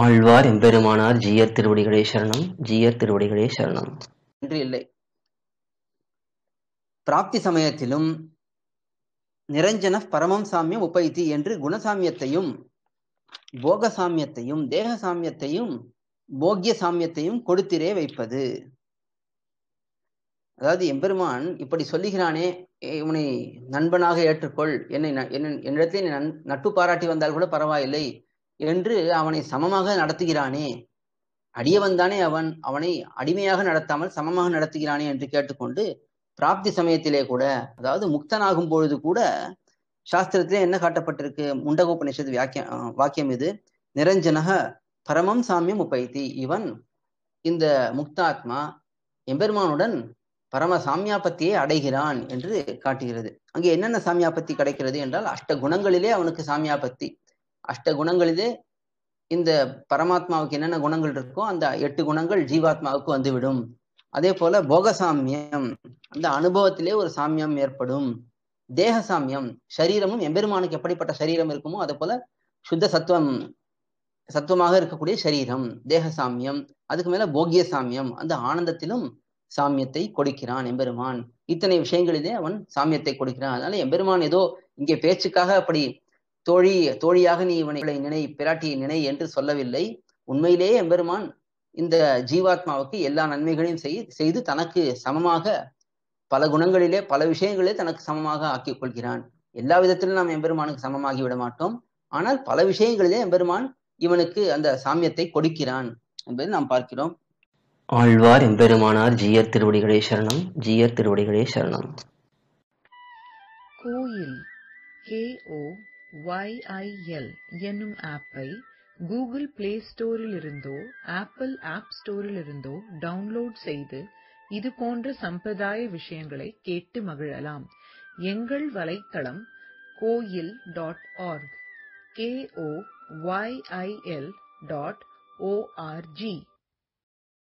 ஆழ்வார் எம்பெருமானார் ஜீயர் திருவடிகளே சரணம் ஜீயர் திருவடிகளே சரணம் என்று இல்லை பிராப்தி சமயத்திலும் நிரஞ்சன பரமம் சாமியம் உபைத்தி என்று குணசாமியத்தையும் போக சாமியத்தையும் தேக சாமியத்தையும் போக்கிய சாமியத்தையும் கொடுத்திரே வைப்பது அதாவது எம்பெருமான் இப்படி சொல்லுகிறானே இவனை நண்பனாக ஏற்றுக்கொள் என்னை என்னிடத்தில் நட்பு பாராட்டி வந்தால் கூட பரவாயில்லை என்று அவனை சமமாக நடத்துகிறானே அடிய வந்தானே அவன் அவனை அடிமையாக நடத்தாமல் சமமாக நடத்துகிறானே என்று கேட்டுக்கொண்டு பிராப்தி சமயத்திலே கூட அதாவது முக்தனாகும் பொழுது கூட சாஸ்திரத்திலே என்ன காட்டப்பட்டிருக்கு முண்டகோபனிஷத்து வியாக்கிய வாக்கியம் இது நிரஞ்சனக பரமம் சாமியம் உப்பைத்தி இவன் இந்த முக்தாத்மா எம்பெருமானுடன் பரம சாமியாபத்தியை அடைகிறான் என்று காட்டுகிறது அங்கே என்னென்ன சாமியாபத்தி கிடைக்கிறது என்றால் அஷ்ட குணங்களிலே அவனுக்கு சாமியாபத்தி அஷ்ட குணங்கள் இது இந்த பரமாத்மாவுக்கு என்னென்ன குணங்கள் இருக்கோ அந்த எட்டு குணங்கள் ஜீவாத்மாவுக்கு வந்துவிடும் அதே போல போக சாமியம் அந்த அனுபவத்திலே ஒரு சாமியம் ஏற்படும் தேக சாமியம் சரீரமும் எம்பெருமானுக்கு எப்படிப்பட்ட சரீரம் இருக்குமோ அதே போல சுத்த சத்துவம் சத்துவமாக இருக்கக்கூடிய சரீரம் தேக சாமியம் அதுக்கு மேல போகிய சாமியம் அந்த ஆனந்தத்திலும் சாமியத்தை கொடுக்கிறான் எம்பெருமான் இத்தனை விஷயங்களிலே அவன் சாமியத்தை கொடுக்கிறான் அதனால எம்பெருமான் ஏதோ இங்கே பேச்சுக்காக அப்படி தோழி தோழியாக நீ இவனை நினை பிராட்டியை நினை என்று சொல்லவில்லை உண்மையிலேயே எம்பெருமான் இந்த ஜீவாத்மாவுக்கு எல்லா நன்மைகளையும் செய்து தனக்கு சமமாக பல குணங்களிலே பல விஷயங்களே தனக்கு சமமாக ஆக்கிக் கொள்கிறான் எல்லா விதத்திலும் நாம் எம்பெருமானுக்கு சமமாகி விட மாட்டோம் ஆனால் பல விஷயங்களிலே எம்பெருமான் இவனுக்கு அந்த சாமியத்தை கொடுக்கிறான் என்பதை நாம் பார்க்கிறோம் ஆழ்வார் எம்பெருமானார் ஜீயர் திருவடிகளே சரணம் ஜீயர் திருவடிகளே சரணம் கோயில் கே ஓ YIL என்னும் ஆப்பை கூகிள் பிளே ஸ்டோரிலிருந்தோ ஆப்பிள் ஆப் ஸ்டோரிலிருந்தோ டவுன்லோட் செய்து இதுபோன்ற சம்பிரதாய விஷயங்களைக் கேட்டு மகிழலாம் எங்கள் வலைத்தளம் கோயில் டாட் ஆர்க்